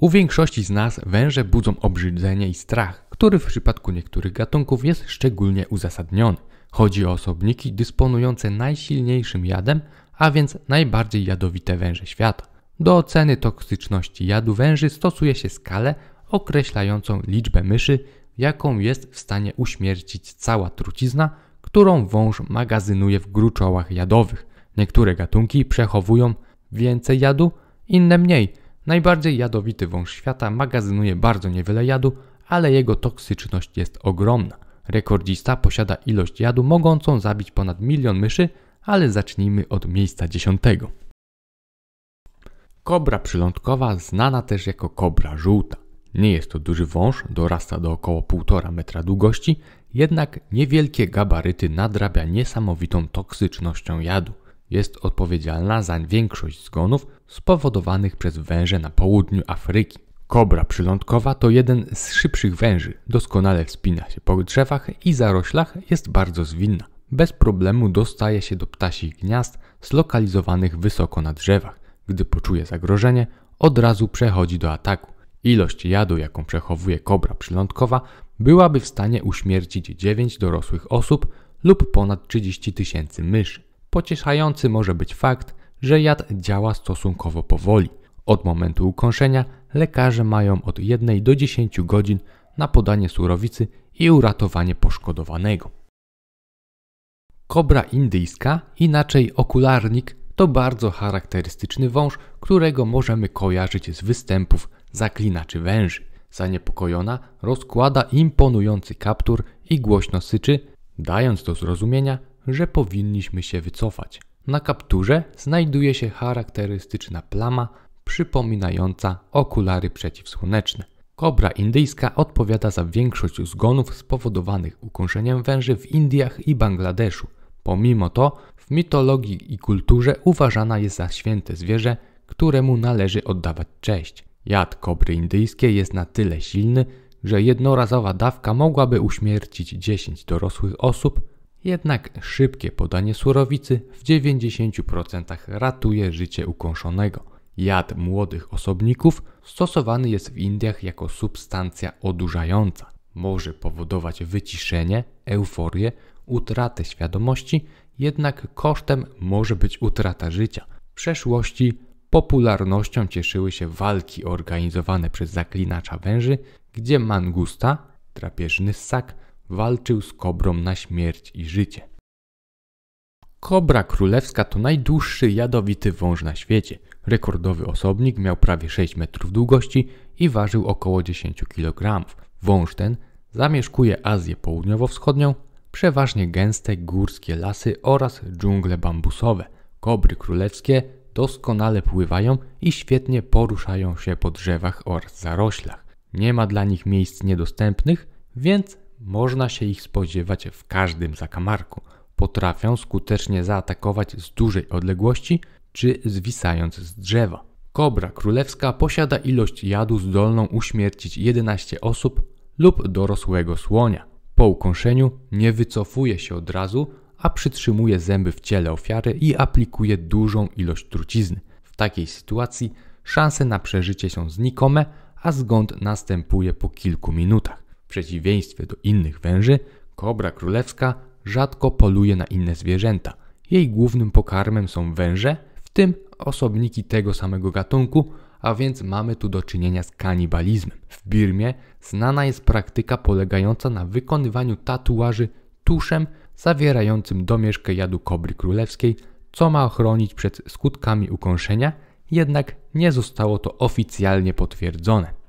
U większości z nas węże budzą obrzydzenie i strach, który w przypadku niektórych gatunków jest szczególnie uzasadniony. Chodzi o osobniki dysponujące najsilniejszym jadem, a więc najbardziej jadowite węże świata. Do oceny toksyczności jadu węży stosuje się skalę określającą liczbę myszy, jaką jest w stanie uśmiercić cała trucizna, którą wąż magazynuje w gruczołach jadowych. Niektóre gatunki przechowują więcej jadu, inne mniej – Najbardziej jadowity wąż świata magazynuje bardzo niewiele jadu, ale jego toksyczność jest ogromna. Rekordzista posiada ilość jadu mogącą zabić ponad milion myszy, ale zacznijmy od miejsca dziesiątego. Kobra przylądkowa znana też jako kobra żółta. Nie jest to duży wąż, dorasta do około 1,5 metra długości, jednak niewielkie gabaryty nadrabia niesamowitą toksycznością jadu jest odpowiedzialna za większość zgonów spowodowanych przez węże na południu Afryki. Kobra przylądkowa to jeden z szybszych węży, doskonale wspina się po drzewach i zaroślach, jest bardzo zwinna. Bez problemu dostaje się do ptasich gniazd zlokalizowanych wysoko na drzewach. Gdy poczuje zagrożenie, od razu przechodzi do ataku. Ilość jadu, jaką przechowuje kobra przylądkowa, byłaby w stanie uśmiercić 9 dorosłych osób lub ponad 30 tysięcy myszy pocieszający może być fakt, że jad działa stosunkowo powoli. Od momentu ukąszenia lekarze mają od 1 do 10 godzin na podanie surowicy i uratowanie poszkodowanego. Kobra indyjska, inaczej okularnik, to bardzo charakterystyczny wąż, którego możemy kojarzyć z występów zaklinaczy węży. Zaniepokojona rozkłada imponujący kaptur i głośno syczy, dając do zrozumienia, że powinniśmy się wycofać. Na kapturze znajduje się charakterystyczna plama przypominająca okulary przeciwsłoneczne. Kobra indyjska odpowiada za większość zgonów spowodowanych ukąszeniem węży w Indiach i Bangladeszu. Pomimo to w mitologii i kulturze uważana jest za święte zwierzę, któremu należy oddawać cześć. Jad kobry indyjskiej jest na tyle silny, że jednorazowa dawka mogłaby uśmiercić 10 dorosłych osób, jednak szybkie podanie surowicy w 90% ratuje życie ukąszonego. Jad młodych osobników stosowany jest w Indiach jako substancja odurzająca. Może powodować wyciszenie, euforię, utratę świadomości, jednak kosztem może być utrata życia. W przeszłości popularnością cieszyły się walki organizowane przez zaklinacza węży, gdzie mangusta, drapieżny ssak, walczył z kobrą na śmierć i życie. Kobra królewska to najdłuższy jadowity wąż na świecie. Rekordowy osobnik miał prawie 6 metrów długości i ważył około 10 kg. Wąż ten zamieszkuje Azję Południowo-Wschodnią, przeważnie gęste górskie lasy oraz dżungle bambusowe. Kobry królewskie doskonale pływają i świetnie poruszają się po drzewach oraz zaroślach. Nie ma dla nich miejsc niedostępnych, więc można się ich spodziewać w każdym zakamarku. Potrafią skutecznie zaatakować z dużej odległości czy zwisając z drzewa. Kobra królewska posiada ilość jadu zdolną uśmiercić 11 osób lub dorosłego słonia. Po ukąszeniu nie wycofuje się od razu, a przytrzymuje zęby w ciele ofiary i aplikuje dużą ilość trucizny. W takiej sytuacji szanse na przeżycie są znikome, a zgąd następuje po kilku minutach. W przeciwieństwie do innych węży, kobra królewska rzadko poluje na inne zwierzęta. Jej głównym pokarmem są węże, w tym osobniki tego samego gatunku, a więc mamy tu do czynienia z kanibalizmem. W Birmie znana jest praktyka polegająca na wykonywaniu tatuaży tuszem zawierającym domieszkę jadu kobry królewskiej, co ma ochronić przed skutkami ukąszenia, jednak nie zostało to oficjalnie potwierdzone.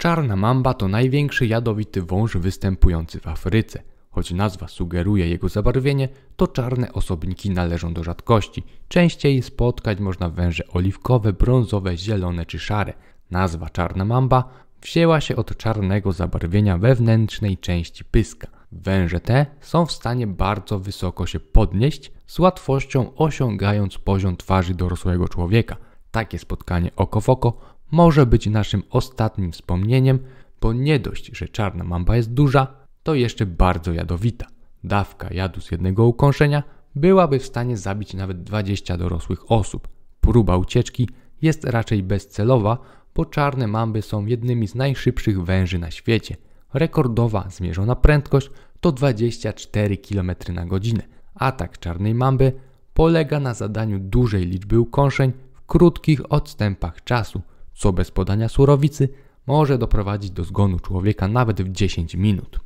Czarna mamba to największy jadowity wąż występujący w Afryce. Choć nazwa sugeruje jego zabarwienie, to czarne osobniki należą do rzadkości. Częściej spotkać można węże oliwkowe, brązowe, zielone czy szare. Nazwa czarna mamba wzięła się od czarnego zabarwienia wewnętrznej części pyska. Węże te są w stanie bardzo wysoko się podnieść, z łatwością osiągając poziom twarzy dorosłego człowieka. Takie spotkanie oko w oko może być naszym ostatnim wspomnieniem, bo nie dość, że czarna mamba jest duża, to jeszcze bardzo jadowita. Dawka jadu z jednego ukąszenia byłaby w stanie zabić nawet 20 dorosłych osób. Próba ucieczki jest raczej bezcelowa, bo czarne mamby są jednymi z najszybszych węży na świecie. Rekordowa zmierzona prędkość to 24 km na godzinę. Atak czarnej mamby polega na zadaniu dużej liczby ukąszeń w krótkich odstępach czasu co bez podania surowicy może doprowadzić do zgonu człowieka nawet w 10 minut.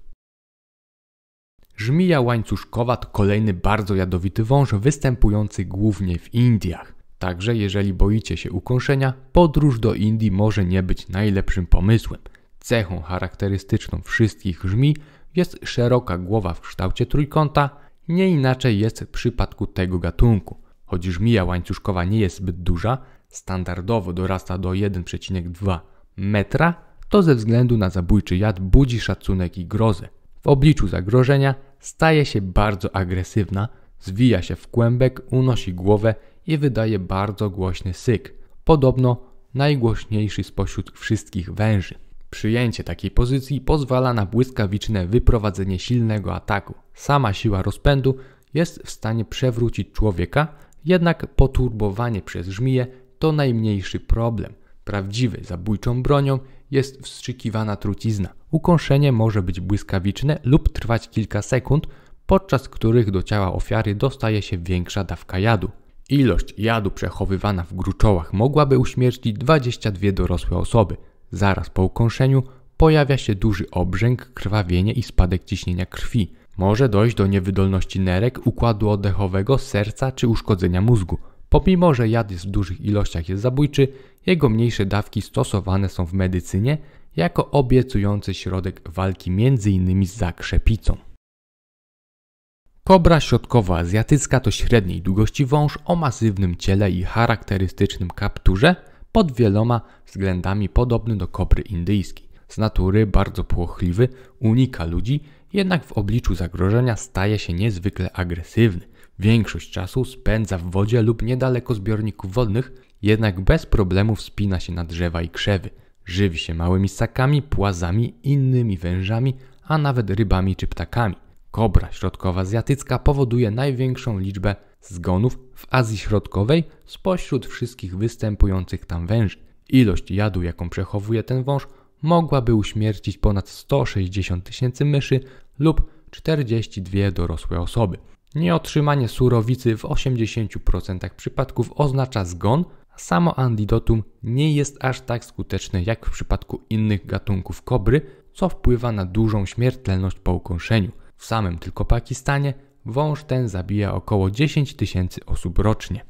Żmija łańcuszkowa to kolejny bardzo jadowity wąż występujący głównie w Indiach. Także jeżeli boicie się ukąszenia, podróż do Indii może nie być najlepszym pomysłem. Cechą charakterystyczną wszystkich żmi jest szeroka głowa w kształcie trójkąta, nie inaczej jest w przypadku tego gatunku. Choć żmija łańcuszkowa nie jest zbyt duża, standardowo dorasta do 1,2 metra, to ze względu na zabójczy jad budzi szacunek i grozę. W obliczu zagrożenia staje się bardzo agresywna, zwija się w kłębek, unosi głowę i wydaje bardzo głośny syk. Podobno najgłośniejszy spośród wszystkich węży. Przyjęcie takiej pozycji pozwala na błyskawiczne wyprowadzenie silnego ataku. Sama siła rozpędu jest w stanie przewrócić człowieka, jednak poturbowanie przez żmiję to najmniejszy problem. Prawdziwy zabójczą bronią jest wstrzykiwana trucizna. Ukąszenie może być błyskawiczne lub trwać kilka sekund, podczas których do ciała ofiary dostaje się większa dawka jadu. Ilość jadu przechowywana w gruczołach mogłaby uśmiercić 22 dorosłe osoby. Zaraz po ukąszeniu pojawia się duży obrzęk, krwawienie i spadek ciśnienia krwi. Może dojść do niewydolności nerek, układu oddechowego, serca czy uszkodzenia mózgu. Pomimo, że jad jest w dużych ilościach jest zabójczy, jego mniejsze dawki stosowane są w medycynie jako obiecujący środek walki m.in. z zakrzepicą. Kobra środkowa azjatycka to średniej długości wąż o masywnym ciele i charakterystycznym kapturze, pod wieloma względami podobny do kobry indyjskiej. Z natury bardzo płochliwy, unika ludzi, jednak w obliczu zagrożenia staje się niezwykle agresywny. Większość czasu spędza w wodzie lub niedaleko zbiorników wodnych, jednak bez problemu wspina się na drzewa i krzewy. Żywi się małymi ssakami, płazami, innymi wężami, a nawet rybami czy ptakami. Kobra środkowoazjatycka powoduje największą liczbę zgonów w Azji Środkowej spośród wszystkich występujących tam węży. Ilość jadu, jaką przechowuje ten wąż, mogłaby uśmiercić ponad 160 tysięcy myszy lub 42 dorosłe osoby. Nieotrzymanie surowicy w 80% przypadków oznacza zgon, a samo antidotum nie jest aż tak skuteczne jak w przypadku innych gatunków kobry, co wpływa na dużą śmiertelność po ukąszeniu. W samym tylko Pakistanie wąż ten zabija około 10 tysięcy osób rocznie.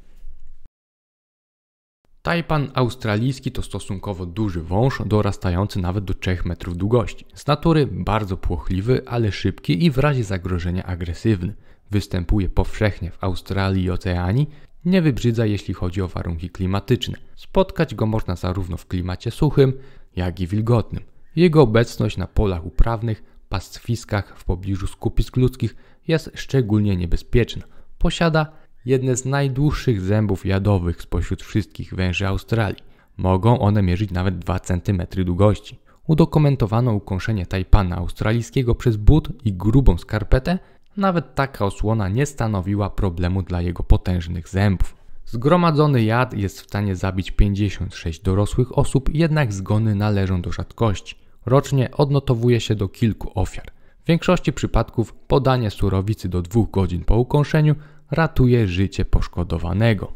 Tajpan australijski to stosunkowo duży wąż, dorastający nawet do 3 metrów długości. Z natury bardzo płochliwy, ale szybki i w razie zagrożenia agresywny występuje powszechnie w Australii i Oceanii, nie wybrzydza jeśli chodzi o warunki klimatyczne. Spotkać go można zarówno w klimacie suchym, jak i wilgotnym. Jego obecność na polach uprawnych, pastwiskach w pobliżu skupisk ludzkich jest szczególnie niebezpieczna. Posiada jedne z najdłuższych zębów jadowych spośród wszystkich węży Australii. Mogą one mierzyć nawet 2 cm długości. Udokumentowano ukąszenie tajpana australijskiego przez but i grubą skarpetę nawet taka osłona nie stanowiła problemu dla jego potężnych zębów. Zgromadzony jad jest w stanie zabić 56 dorosłych osób, jednak zgony należą do rzadkości. Rocznie odnotowuje się do kilku ofiar. W większości przypadków podanie surowicy do dwóch godzin po ukąszeniu ratuje życie poszkodowanego.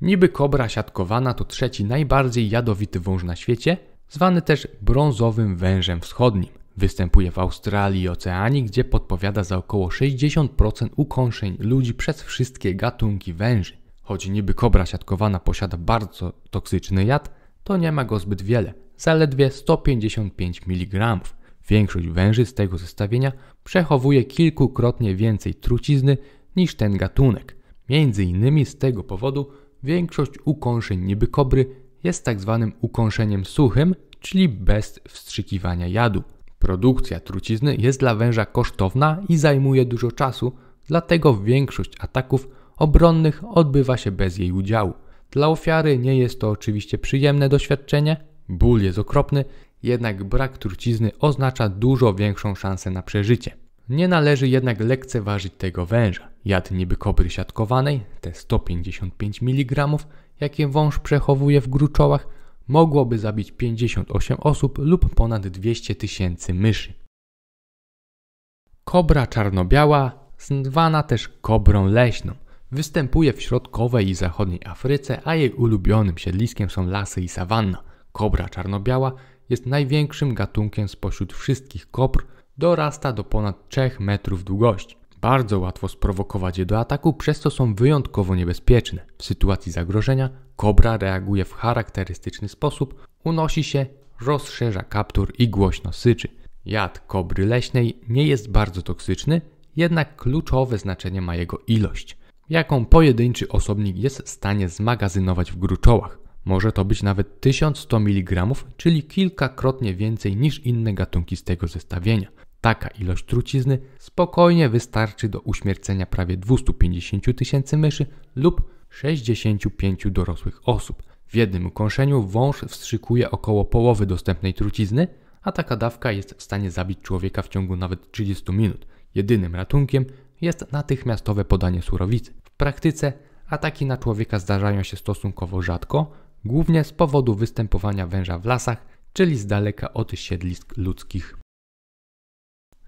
Niby kobra siatkowana to trzeci najbardziej jadowity wąż na świecie, zwany też brązowym wężem wschodnim. Występuje w Australii i Oceanii, gdzie podpowiada za około 60% ukąszeń ludzi przez wszystkie gatunki węży. Choć niby kobra siatkowana posiada bardzo toksyczny jad, to nie ma go zbyt wiele, zaledwie 155 mg. Większość węży z tego zestawienia przechowuje kilkukrotnie więcej trucizny niż ten gatunek. Między innymi z tego powodu większość ukąszeń niby kobry jest tak zwanym ukąszeniem suchym, czyli bez wstrzykiwania jadu. Produkcja trucizny jest dla węża kosztowna i zajmuje dużo czasu, dlatego większość ataków obronnych odbywa się bez jej udziału. Dla ofiary nie jest to oczywiście przyjemne doświadczenie, ból jest okropny, jednak brak trucizny oznacza dużo większą szansę na przeżycie. Nie należy jednak lekceważyć tego węża. Jad niby kobry siatkowanej, te 155 mg, jakie wąż przechowuje w gruczołach, mogłoby zabić 58 osób lub ponad 200 tysięcy myszy. Kobra czarnobiała, zwana też kobrą leśną, występuje w środkowej i zachodniej Afryce, a jej ulubionym siedliskiem są lasy i sawanna. Kobra czarnobiała jest największym gatunkiem spośród wszystkich kobr, dorasta do ponad 3 metrów długości. Bardzo łatwo sprowokować je do ataku, przez co są wyjątkowo niebezpieczne. W sytuacji zagrożenia kobra reaguje w charakterystyczny sposób, unosi się, rozszerza kaptur i głośno syczy. Jad kobry leśnej nie jest bardzo toksyczny, jednak kluczowe znaczenie ma jego ilość, jaką pojedynczy osobnik jest w stanie zmagazynować w gruczołach. Może to być nawet 1100 mg, czyli kilkakrotnie więcej niż inne gatunki z tego zestawienia. Taka ilość trucizny spokojnie wystarczy do uśmiercenia prawie 250 tysięcy myszy lub 65 dorosłych osób. W jednym ukąszeniu wąż wstrzykuje około połowy dostępnej trucizny, a taka dawka jest w stanie zabić człowieka w ciągu nawet 30 minut. Jedynym ratunkiem jest natychmiastowe podanie surowicy. W praktyce ataki na człowieka zdarzają się stosunkowo rzadko, głównie z powodu występowania węża w lasach, czyli z daleka od siedlisk ludzkich.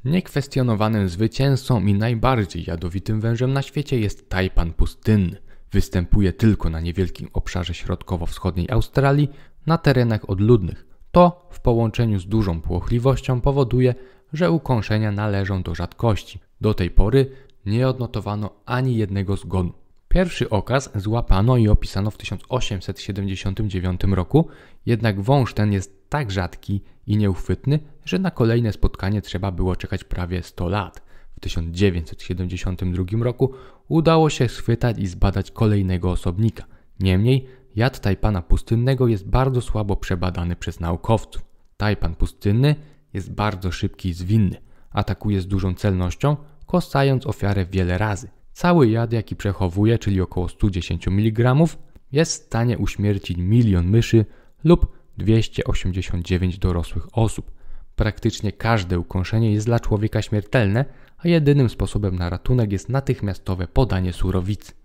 Niekwestionowanym zwycięzcą i najbardziej jadowitym wężem na świecie jest tajpan pustynny. Występuje tylko na niewielkim obszarze środkowo-wschodniej Australii, na terenach odludnych. To w połączeniu z dużą płochliwością powoduje, że ukąszenia należą do rzadkości. Do tej pory nie odnotowano ani jednego zgonu. Pierwszy okaz złapano i opisano w 1879 roku, jednak wąż ten jest tak rzadki i nieuchwytny, że na kolejne spotkanie trzeba było czekać prawie 100 lat. W 1972 roku udało się schwytać i zbadać kolejnego osobnika. Niemniej jad tajpana pustynnego jest bardzo słabo przebadany przez naukowców. Tajpan pustynny jest bardzo szybki i zwinny. Atakuje z dużą celnością, kosając ofiarę wiele razy – Cały jad, jaki przechowuje, czyli około 110 mg, jest w stanie uśmiercić milion myszy lub 289 dorosłych osób. Praktycznie każde ukąszenie jest dla człowieka śmiertelne, a jedynym sposobem na ratunek jest natychmiastowe podanie surowicy.